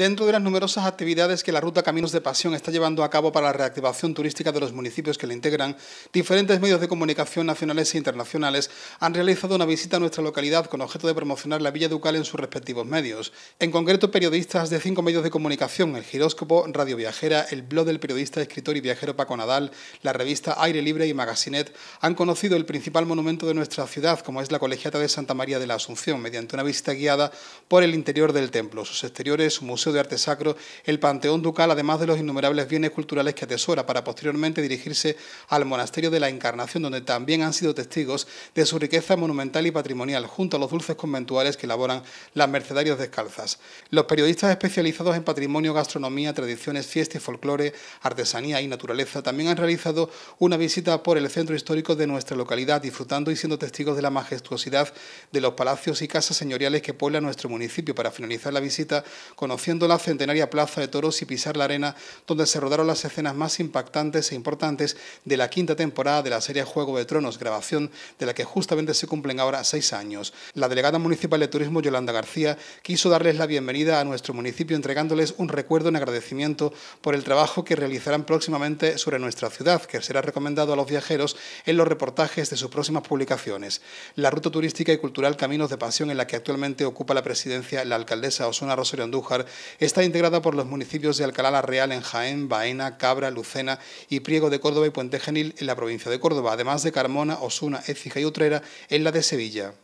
Dentro de las numerosas actividades que la Ruta Caminos de Pasión está llevando a cabo para la reactivación turística de los municipios que la integran, diferentes medios de comunicación nacionales e internacionales han realizado una visita a nuestra localidad con objeto de promocionar la Villa Ducal en sus respectivos medios. En concreto, periodistas de cinco medios de comunicación, el Giróscopo, Radio Viajera, el blog del periodista, escritor y viajero Paco Nadal, la revista Aire Libre y Magazinet, han conocido el principal monumento de nuestra ciudad, como es la Colegiata de Santa María de la Asunción, mediante una visita guiada por el interior del templo, sus exteriores, su museo de Arte Sacro, el Panteón Ducal, además de los innumerables bienes culturales que atesora, para posteriormente dirigirse al Monasterio de la Encarnación, donde también han sido testigos de su riqueza monumental y patrimonial, junto a los dulces conventuales que elaboran las mercedarias descalzas. Los periodistas especializados en patrimonio, gastronomía, tradiciones, fiesta y folclore, artesanía y naturaleza también han realizado una visita por el centro histórico de nuestra localidad, disfrutando y siendo testigos de la majestuosidad de los palacios y casas señoriales que puebla nuestro municipio, para finalizar la visita conociendo siendo la centenaria Plaza de Toros y pisar la arena donde se rodaron las escenas más impactantes e importantes de la quinta temporada de la serie Juego de Tronos, grabación de la que justamente se cumplen ahora seis años. La delegada municipal de turismo Yolanda García quiso darles la bienvenida a nuestro municipio entregándoles un recuerdo en agradecimiento por el trabajo que realizarán próximamente sobre nuestra ciudad, que será recomendado a los viajeros en los reportajes de sus próximas publicaciones. La ruta turística y cultural Caminos de Pasión en la que actualmente ocupa la presidencia la alcaldesa Osuna Rosario Andújar Está integrada por los municipios de Alcalá la Real en Jaén, Baena, Cabra, Lucena y Priego de Córdoba y Puente Genil en la provincia de Córdoba, además de Carmona, Osuna, Écija y Utrera en la de Sevilla.